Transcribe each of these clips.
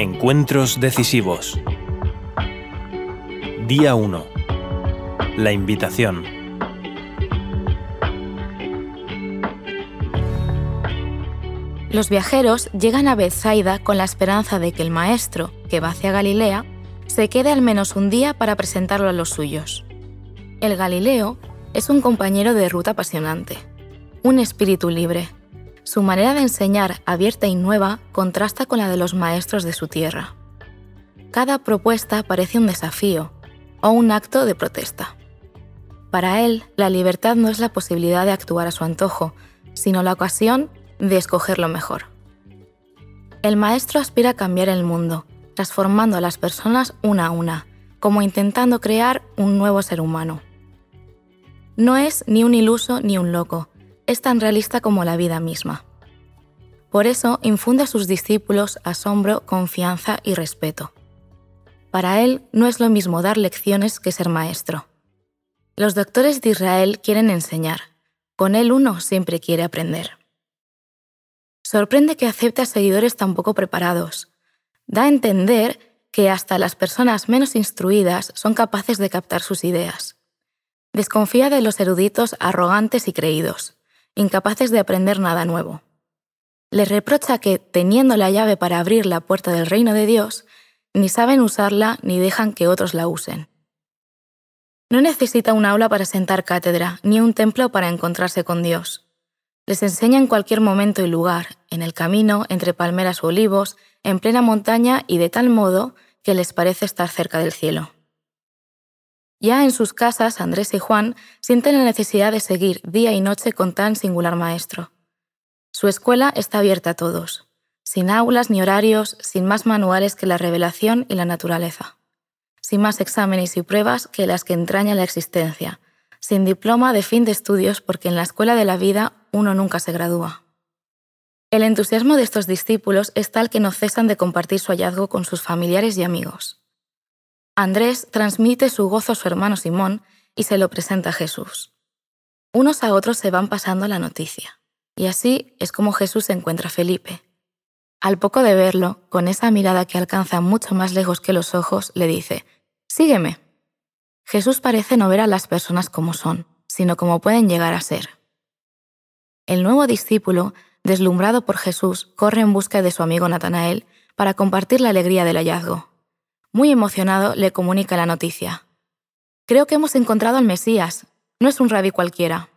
Encuentros decisivos. Día 1. La invitación. Los viajeros llegan a Bethsaida con la esperanza de que el maestro, que va hacia Galilea, se quede al menos un día para presentarlo a los suyos. El Galileo es un compañero de ruta apasionante, un espíritu libre, su manera de enseñar, abierta y nueva, contrasta con la de los maestros de su tierra. Cada propuesta parece un desafío o un acto de protesta. Para él, la libertad no es la posibilidad de actuar a su antojo, sino la ocasión de escoger lo mejor. El maestro aspira a cambiar el mundo, transformando a las personas una a una, como intentando crear un nuevo ser humano. No es ni un iluso ni un loco, es tan realista como la vida misma. Por eso infunde a sus discípulos asombro, confianza y respeto. Para él no es lo mismo dar lecciones que ser maestro. Los doctores de Israel quieren enseñar, con él uno siempre quiere aprender. Sorprende que a seguidores tan poco preparados. Da a entender que hasta las personas menos instruidas son capaces de captar sus ideas. Desconfía de los eruditos arrogantes y creídos incapaces de aprender nada nuevo. Les reprocha que, teniendo la llave para abrir la puerta del reino de Dios, ni saben usarla ni dejan que otros la usen. No necesita un aula para sentar cátedra, ni un templo para encontrarse con Dios. Les enseña en cualquier momento y lugar, en el camino, entre palmeras u olivos, en plena montaña y de tal modo que les parece estar cerca del cielo. Ya en sus casas, Andrés y Juan sienten la necesidad de seguir día y noche con tan singular maestro. Su escuela está abierta a todos, sin aulas ni horarios, sin más manuales que la revelación y la naturaleza, sin más exámenes y pruebas que las que entraña la existencia, sin diploma de fin de estudios porque en la escuela de la vida uno nunca se gradúa. El entusiasmo de estos discípulos es tal que no cesan de compartir su hallazgo con sus familiares y amigos. Andrés transmite su gozo a su hermano Simón y se lo presenta a Jesús. Unos a otros se van pasando la noticia, y así es como Jesús encuentra a Felipe. Al poco de verlo, con esa mirada que alcanza mucho más lejos que los ojos, le dice, Sígueme. Jesús parece no ver a las personas como son, sino como pueden llegar a ser. El nuevo discípulo, deslumbrado por Jesús, corre en busca de su amigo Natanael para compartir la alegría del hallazgo. Muy emocionado, le comunica la noticia. Creo que hemos encontrado al Mesías. No es un rabí cualquiera.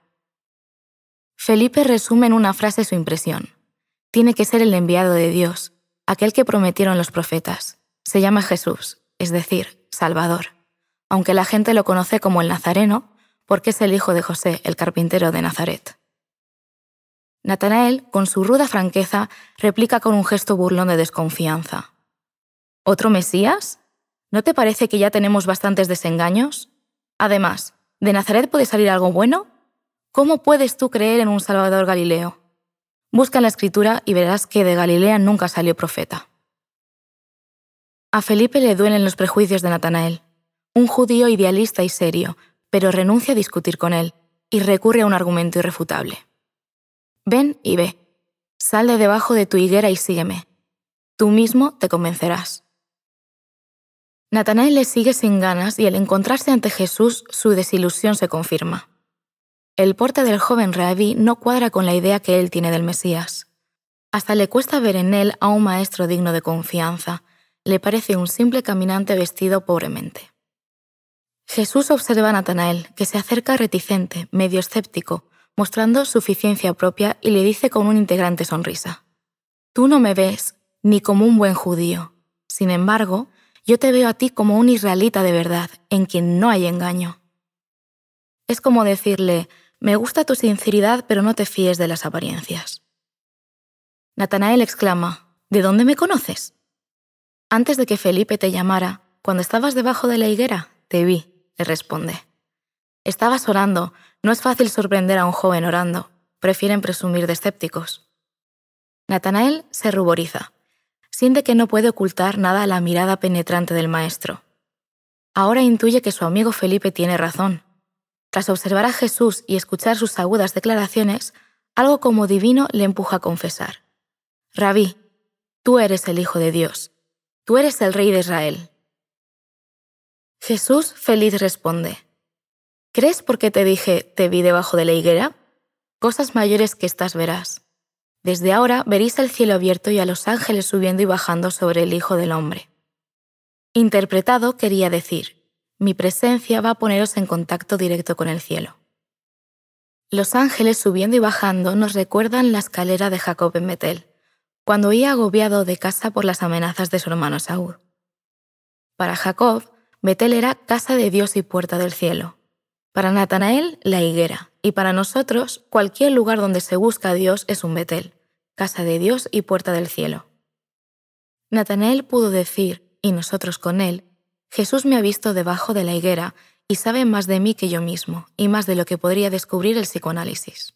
Felipe resume en una frase su impresión. Tiene que ser el enviado de Dios, aquel que prometieron los profetas. Se llama Jesús, es decir, Salvador. Aunque la gente lo conoce como el Nazareno, porque es el hijo de José, el carpintero de Nazaret. Natanael, con su ruda franqueza, replica con un gesto burlón de desconfianza. ¿Otro Mesías? ¿No te parece que ya tenemos bastantes desengaños? Además, ¿de Nazaret puede salir algo bueno? ¿Cómo puedes tú creer en un Salvador Galileo? Busca en la escritura y verás que de Galilea nunca salió profeta. A Felipe le duelen los prejuicios de Natanael, un judío idealista y serio, pero renuncia a discutir con él y recurre a un argumento irrefutable. Ven y ve. Sal de debajo de tu higuera y sígueme. Tú mismo te convencerás. Natanael le sigue sin ganas y al encontrarse ante Jesús su desilusión se confirma. El porte del joven Rabí no cuadra con la idea que él tiene del Mesías. Hasta le cuesta ver en él a un maestro digno de confianza, le parece un simple caminante vestido pobremente. Jesús observa a Natanael, que se acerca reticente, medio escéptico, mostrando suficiencia propia y le dice con una integrante sonrisa, Tú no me ves ni como un buen judío. Sin embargo, yo te veo a ti como un israelita de verdad, en quien no hay engaño. Es como decirle, me gusta tu sinceridad, pero no te fíes de las apariencias. Natanael exclama, ¿de dónde me conoces? Antes de que Felipe te llamara, cuando estabas debajo de la higuera, te vi, le responde. Estabas orando, no es fácil sorprender a un joven orando, prefieren presumir de escépticos. Natanael se ruboriza, Siente que no puede ocultar nada a la mirada penetrante del maestro. Ahora intuye que su amigo Felipe tiene razón. Tras observar a Jesús y escuchar sus agudas declaraciones, algo como divino le empuja a confesar. Rabí, tú eres el Hijo de Dios, tú eres el Rey de Israel. Jesús feliz responde, ¿crees qué te dije, te vi debajo de la higuera? Cosas mayores que estas verás. Desde ahora veréis el cielo abierto y a los ángeles subiendo y bajando sobre el Hijo del Hombre. Interpretado quería decir, mi presencia va a poneros en contacto directo con el cielo. Los ángeles subiendo y bajando nos recuerdan la escalera de Jacob en Betel, cuando iba agobiado de casa por las amenazas de su hermano Saúl. Para Jacob, Betel era casa de Dios y puerta del cielo. Para Natanael, la higuera. Y para nosotros, cualquier lugar donde se busca a Dios es un Betel, casa de Dios y puerta del cielo. Natanael pudo decir, y nosotros con él, Jesús me ha visto debajo de la higuera y sabe más de mí que yo mismo, y más de lo que podría descubrir el psicoanálisis.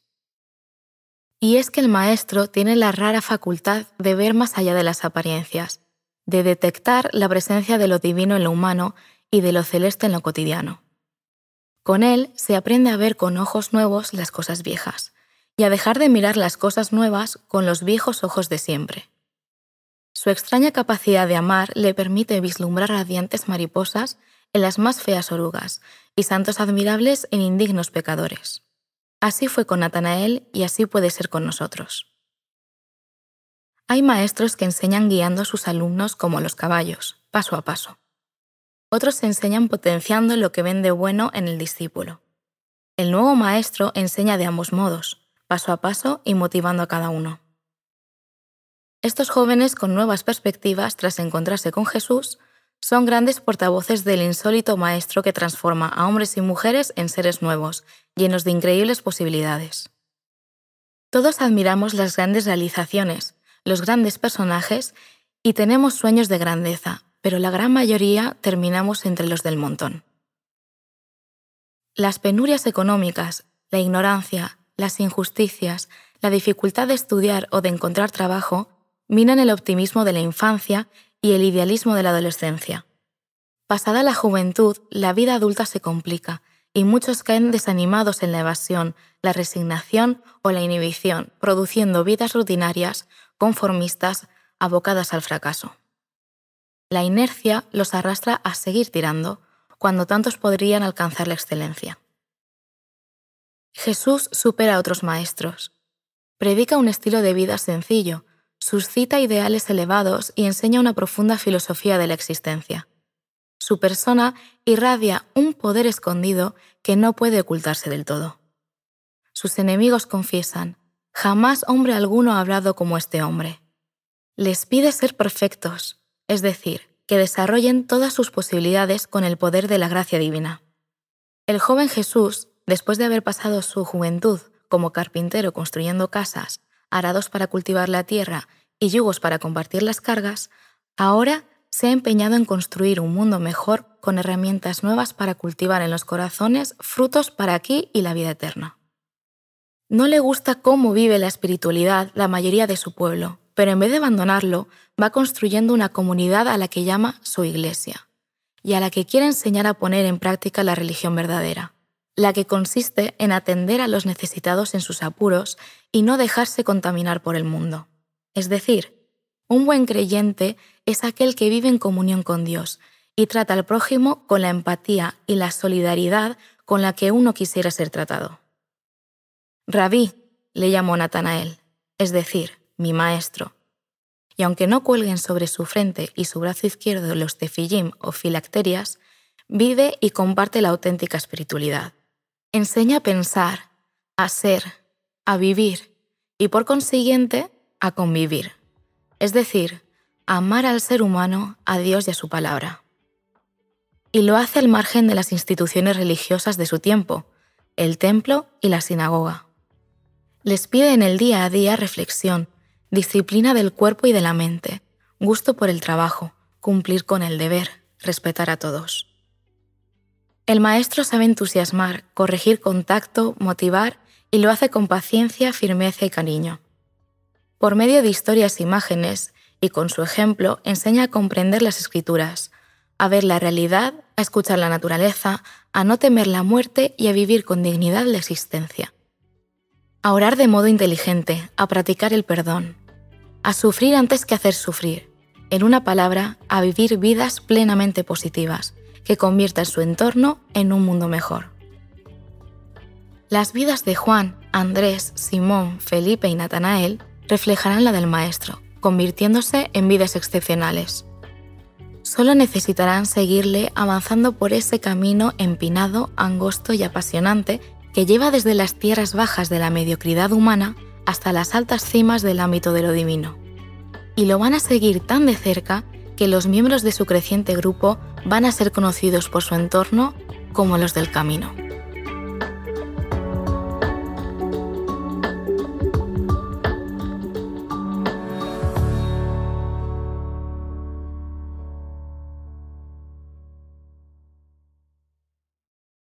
Y es que el maestro tiene la rara facultad de ver más allá de las apariencias, de detectar la presencia de lo divino en lo humano y de lo celeste en lo cotidiano. Con él se aprende a ver con ojos nuevos las cosas viejas y a dejar de mirar las cosas nuevas con los viejos ojos de siempre. Su extraña capacidad de amar le permite vislumbrar radiantes mariposas en las más feas orugas y santos admirables en indignos pecadores. Así fue con Natanael y así puede ser con nosotros. Hay maestros que enseñan guiando a sus alumnos como los caballos, paso a paso. Otros se enseñan potenciando lo que ven de bueno en el discípulo. El nuevo maestro enseña de ambos modos, paso a paso y motivando a cada uno. Estos jóvenes con nuevas perspectivas tras encontrarse con Jesús son grandes portavoces del insólito maestro que transforma a hombres y mujeres en seres nuevos, llenos de increíbles posibilidades. Todos admiramos las grandes realizaciones, los grandes personajes y tenemos sueños de grandeza, pero la gran mayoría terminamos entre los del montón. Las penurias económicas, la ignorancia, las injusticias, la dificultad de estudiar o de encontrar trabajo minan el optimismo de la infancia y el idealismo de la adolescencia. Pasada la juventud, la vida adulta se complica y muchos caen desanimados en la evasión, la resignación o la inhibición, produciendo vidas rutinarias, conformistas, abocadas al fracaso. La inercia los arrastra a seguir tirando, cuando tantos podrían alcanzar la excelencia. Jesús supera a otros maestros. Predica un estilo de vida sencillo, suscita ideales elevados y enseña una profunda filosofía de la existencia. Su persona irradia un poder escondido que no puede ocultarse del todo. Sus enemigos confiesan, jamás hombre alguno ha hablado como este hombre. Les pide ser perfectos, es decir, que desarrollen todas sus posibilidades con el poder de la gracia divina. El joven Jesús, después de haber pasado su juventud como carpintero construyendo casas, arados para cultivar la tierra y yugos para compartir las cargas, ahora se ha empeñado en construir un mundo mejor con herramientas nuevas para cultivar en los corazones frutos para aquí y la vida eterna. No le gusta cómo vive la espiritualidad la mayoría de su pueblo, pero en vez de abandonarlo, va construyendo una comunidad a la que llama su iglesia, y a la que quiere enseñar a poner en práctica la religión verdadera, la que consiste en atender a los necesitados en sus apuros y no dejarse contaminar por el mundo. Es decir, un buen creyente es aquel que vive en comunión con Dios y trata al prójimo con la empatía y la solidaridad con la que uno quisiera ser tratado. Rabí, le llamó Natanael, es decir, mi maestro. Y aunque no cuelguen sobre su frente y su brazo izquierdo los tefillim o filacterias, vive y comparte la auténtica espiritualidad. Enseña a pensar, a ser, a vivir y por consiguiente a convivir. Es decir, amar al ser humano, a Dios y a su palabra. Y lo hace al margen de las instituciones religiosas de su tiempo, el templo y la sinagoga. Les pide en el día a día reflexión, disciplina del cuerpo y de la mente, gusto por el trabajo, cumplir con el deber, respetar a todos. El maestro sabe entusiasmar, corregir contacto motivar y lo hace con paciencia, firmeza y cariño. Por medio de historias e imágenes, y con su ejemplo enseña a comprender las escrituras, a ver la realidad, a escuchar la naturaleza, a no temer la muerte y a vivir con dignidad la existencia a orar de modo inteligente, a practicar el perdón, a sufrir antes que hacer sufrir, en una palabra, a vivir vidas plenamente positivas, que conviertan su entorno en un mundo mejor. Las vidas de Juan, Andrés, Simón, Felipe y Natanael reflejarán la del Maestro, convirtiéndose en vidas excepcionales. Solo necesitarán seguirle avanzando por ese camino empinado, angosto y apasionante que lleva desde las tierras bajas de la mediocridad humana hasta las altas cimas del ámbito de lo divino. Y lo van a seguir tan de cerca que los miembros de su creciente grupo van a ser conocidos por su entorno como los del camino.